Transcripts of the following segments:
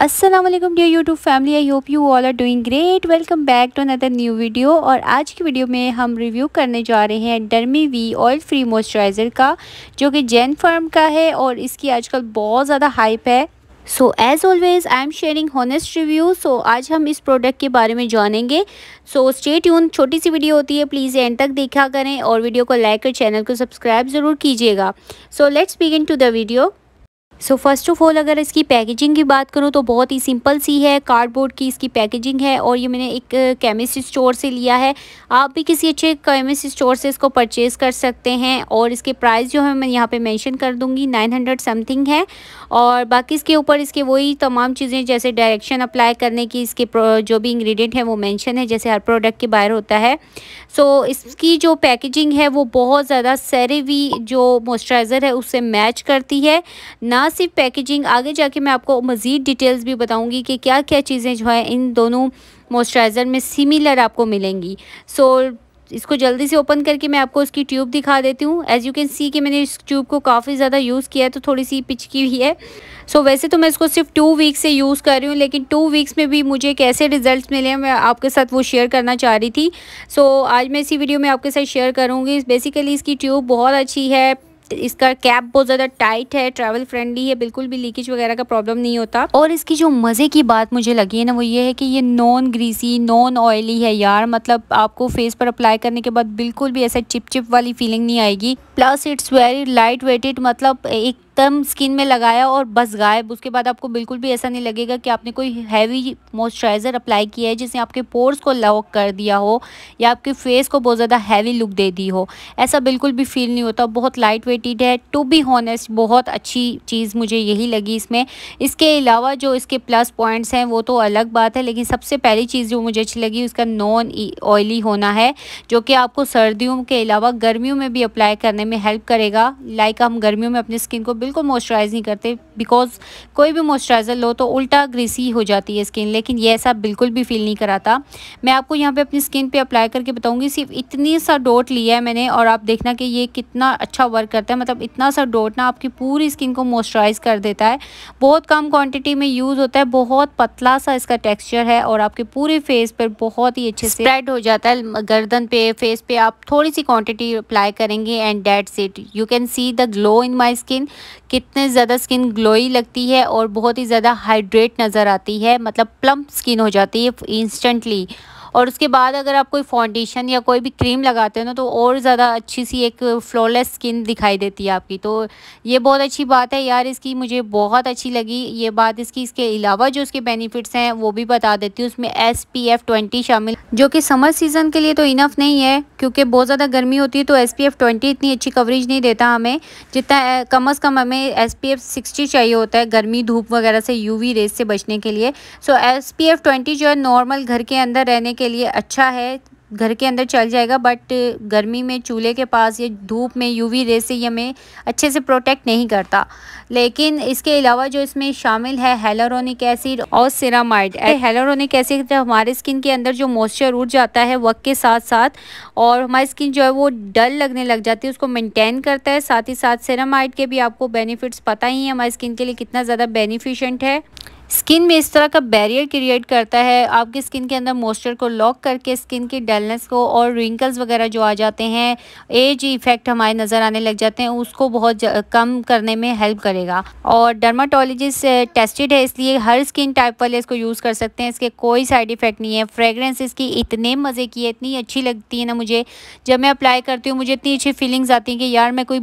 अस्सलाम वालेकुम dear YouTube family I hope you all are doing great welcome back to another new video और आज की video में हम रिव्यू करने जा रहे हैं Derma V oil free moisturiser का जो कि जैन फार्म का है और इसकी आजकल बहुत ज़्यादा हाइप है so as always I am sharing honest review so आज हम इस प्रोडक्ट के बारे में जानेंगे सो स्टेट यून छोटी सी वीडियो होती है प्लीज़ एंड तक देखा करें और वीडियो को लाइक और चैनल को सब्सक्राइब ज़रूर कीजिएगा so let's begin to the video so first of all अगर इसकी पैकेजिंग की बात करूँ तो बहुत ही सिंपल सी है कार्डबोर्ड की इसकी पैकेजिंग है और ये मैंने एक केमिस्ट स्टोर से लिया है आप भी किसी अच्छे केमिस्ट स्टोर से इसको परचेज़ कर सकते हैं और इसके प्राइस जो है मैं यहाँ पे मेंशन कर दूँगी 900 समथिंग है और बाकी इसके ऊपर इसके वही तमाम चीज़ें जैसे डायरेक्शन अप्लाई करने की इसके जो भी इंग्रेडिएंट है वो मेंशन है जैसे हर प्रोडक्ट के बाहर होता है सो so, इसकी जो पैकेजिंग है वो बहुत ज़्यादा सेरेवी जो मॉइस्चराइज़र है उससे मैच करती है ना सिर्फ पैकेजिंग आगे जाके मैं आपको मज़ीद डिटेल्स भी बताऊँगी कि क्या क्या चीज़ें जो है इन दोनों मॉइस्चराइज़र में सिमिलर आपको मिलेंगी सो इसको जल्दी से ओपन करके मैं आपको इसकी ट्यूब दिखा देती हूँ एज़ यू कैन सी कि मैंने इस ट्यूब को काफ़ी ज़्यादा यूज़ किया है तो थोड़ी सी पिचकी हुई है सो so, वैसे तो मैं इसको सिर्फ टू वीक्स से यूज़ कर रही हूँ लेकिन टू वीक्स में भी मुझे कैसे रिजल्ट मिले हैं मैं आपके साथ वो शेयर करना चाह रही थी सो so, आज मैं इसी वीडियो में आपके साथ शेयर करूँगी बेसिकली इसकी ट्यूब बहुत अच्छी है इसका कैप बहुत ज़्यादा टाइट है ट्रेवल फ्रेंडली है बिल्कुल भी लीकेज वगैरह का प्रॉब्लम नहीं होता और इसकी जो मज़े की बात मुझे लगी है ना वो ये है कि ये नॉन ग्रीसी नॉन ऑयली है यार मतलब आपको फेस पर अप्लाई करने के बाद बिल्कुल भी ऐसा चिप चिप वाली फीलिंग नहीं आएगी plus it's very light weighted मतलब एक एकदम स्किन में लगाया और बस गायब उसके बाद आपको बिल्कुल भी ऐसा नहीं लगेगा कि आपने कोई हैवी मॉइस्चराइज़र अप्लाई किया है जिसने आपके पोर्स को लॉक कर दिया हो या आपके फेस को बहुत ज़्यादा हैवी लुक दे दी हो ऐसा बिल्कुल भी फील नहीं होता बहुत लाइट वेटेड है टू बी हॉनेस्ट बहुत अच्छी चीज़ मुझे यही लगी इसमें इसके अलावा जो इसके प्लस पॉइंट्स हैं वो तो अलग बात है लेकिन सबसे पहली चीज़ जो मुझे अच्छी लगी उसका नॉन ऑयली e- होना है जो कि आपको सर्दियों के अलावा गर्मियों में भी अप्लाई करने में हेल्प करेगा लाइक हम गर्मियों में अपनी स्किन को बिल्कुल बिल्कुल मॉइस्चराइज़ नहीं करते बिकॉज कोई भी मॉइस्चराइज़र लो तो उल्टा ग्रीसी हो जाती है स्किन लेकिन ये ऐसा बिल्कुल भी फील नहीं कराता मैं आपको यहाँ पे अपनी स्किन पे अप्लाई करके बताऊँगी सिर्फ इतनी सा डोट लिया है मैंने और आप देखना कि ये कितना अच्छा वर्क करता है मतलब इतना सा डोट ना आपकी पूरी स्किन को मॉइस्चराइज़ कर देता है बहुत कम क्वान्टिटी में यूज़ होता है बहुत पतला सा इसका टेक्स्चर है और आपके पूरे फेस पर बहुत ही अच्छे से स्प्रेड हो जाता है गर्दन पे फेस पे आप थोड़ी सी क्वांटिटी अप्लाई करेंगे and that's it you can see the glow in my skin कितने ज़्यादा स्किन ग्लोई लगती है और बहुत ही ज़्यादा हाइड्रेट नज़र आती है मतलब प्लम्प स्किन हो जाती है इंस्टेंटली और उसके बाद अगर आप कोई फाउंडेशन या कोई भी क्रीम लगाते हो ना तो और ज़्यादा अच्छी सी एक फ्लॉलेस स्किन दिखाई देती है आपकी तो ये बहुत अच्छी बात है यार इसकी मुझे बहुत अच्छी लगी ये बात इसकी इसके अलावा जो इसके बेनिफिट्स हैं वो भी बता देती हूँ उसमें एस पी एफ ट्वेंटी शामिल जो कि समर सीज़न के लिए तो इनफ नहीं है क्योंकि बहुत ज़्यादा गर्मी होती है तो एस पी एफ ट्वेंटी इतनी अच्छी कवरेज नहीं देता हमें जितना कम अज़ कम हमें हमें एस पी एफ सिक्सटी चाहिए होता है गर्मी धूप वगैरह से यू वी रेस से बचने के लिए so S P F twenty जो है नॉर्मल घर के अंदर रहने के लिए अच्छा है घर के अंदर चल जाएगा बट गर्मी में चूल्हे के पास या धूप में यूवी रे से हमें अच्छे से प्रोटेक्ट नहीं करता लेकिन इसके अलावा जो इसमें शामिल है हेलोरोनिक एसिड और सिरामाइड हेलोरोनिक एसिड हमारे स्किन के अंदर जो मॉइस्चर उठ जाता है वक्त के साथ साथ और हमारी स्किन जो है वो डल लगने लग जाती है उसको मेनटेन करता है साथ ही साथ सिरामाइड के भी आपको बेनिफिट्स पता ही है हमारी स्किन के लिए कितना ज़्यादा बेनिफिशेंट है स्किन में इस तरह का बैरियर क्रिएट करता है आपकी स्किन के अंदर मॉइस्चर को लॉक करके स्किन की डलनेस को और रिंकल्स वगैरह जो आ जाते हैं एज इफ़ेक्ट हमारे नज़र आने लग जाते हैं उसको बहुत कम करने में हेल्प करेगा और डर्माटोलॉजिस्ट टेस्टेड है इसलिए हर स्किन टाइप वाले इसको यूज़ कर सकते हैं इसके कोई साइड इफ़ेक्ट नहीं है फ्रेगरेंस इसकी इतने मज़े की है इतनी अच्छी लगती है ना मुझे जब मैं अप्लाई करती हूँ मुझे इतनी अच्छी फीलिंग्स आती हैं कि यार मैं कोई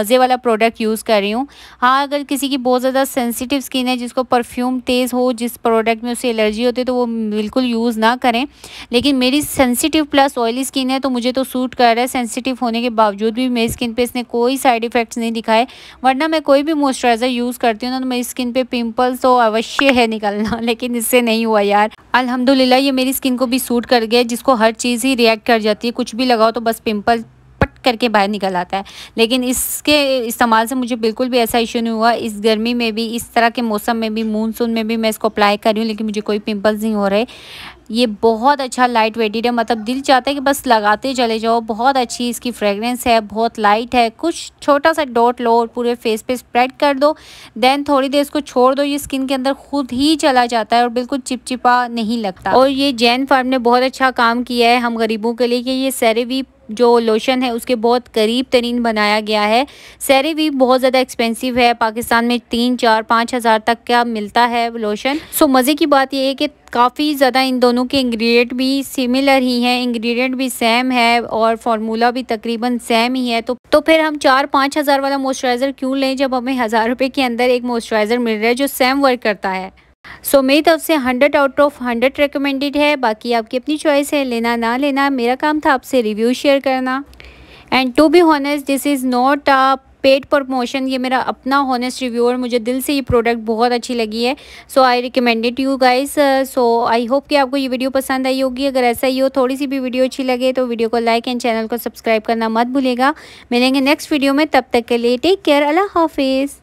मज़े वाला प्रोडक्ट यूज़ कर रही हूँ हाँ अगर किसी की बहुत ज़्यादा सेंसिटिव स्किन है जिसको परफ्यूम तेज़ हो जिस प्रोडक्ट में उसे एलर्जी होती है तो वो बिल्कुल यूज़ ना करें लेकिन मेरी सेंसिटिव प्लस ऑयली स्किन है तो मुझे तो सूट कर रहा है सेंसिटिव होने के बावजूद भी मेरी स्किन पे इसने कोई साइड इफ़ेक्ट्स नहीं दिखाए वरना मैं कोई भी मॉइस्चराइज़र यूज़ करती हूँ ना तो मेरी स्किन पे पिम्पल्स तो अवश्य है निकलना लेकिन इससे नहीं हुआ यार अलहमदिल्ला ये मेरी स्किन को भी सूट कर गया जिसको हर चीज़ ही रिएक्ट कर जाती है कुछ भी लगाओ तो बस पिम्पल करके बाहर निकल आता है लेकिन इसके इस्तेमाल से मुझे बिल्कुल भी ऐसा इशू नहीं हुआ इस गर्मी में भी इस तरह के मौसम में भी मूनसून में भी मैं इसको अप्लाई कर रही हूँ लेकिन मुझे कोई पिंपल्स नहीं हो रहे ये बहुत अच्छा लाइट वेटेड है मतलब दिल चाहता है कि बस लगाते चले जाओ बहुत अच्छी इसकी फ्रेगरेंस है बहुत लाइट है कुछ छोटा सा डॉट लो और पूरे फेस पे स्प्रेड कर दो देन थोड़ी देर इसको छोड़ दो ये स्किन के अंदर खुद ही चला जाता है और बिल्कुल चिपचिपा नहीं लगता और ये जैन फार्म ने बहुत अच्छा काम किया है हम गरीबों के लिए कि ये सेरेवी जो लोशन है उसके बहुत करीब तरीन बनाया गया है सैरे भी बहुत ज़्यादा एक्सपेंसिव है पाकिस्तान में तीन चार पाँच हज़ार तक का मिलता है लोशन सो मज़े की बात यह है कि काफ़ी ज़्यादा इन दोनों के इंग्रेडिएंट भी सिमिलर ही हैं इंग्रेडिएंट भी सेम है और फार्मूला भी तकरीबन सेम ही है तो तो फिर हम चार पाँच हज़ार वाला मॉइस्चराइज़र क्यों लें जब हमें हज़ार रुपये के अंदर एक मॉइस्चराइज़र मिल रहा है जो सेम वर्क करता है सो so, मेरी तरफ से 100 आउट ऑफ 100 रिकमेंडेड है बाकी आपकी अपनी चॉइस है लेना ना लेना मेरा काम था आपसे रिव्यू शेयर करना and to be honest this is not a paid promotion ये मेरा अपना हॉनेस्ट रिव्यू और मुझे दिल से ये प्रोडक्ट बहुत अच्छी लगी है so I recommended you guys so I hope कि आपको ये वीडियो पसंद आई होगी अगर ऐसा ही हो थोड़ी सी भी वीडियो अच्छी लगे तो वीडियो को लाइक एंड चैनल को सब्सक्राइब करना मत भूलेगा मिलेंगे नेक्स्ट वीडियो में तब तक के लिए टेक केयर अल्लाह हाफिज़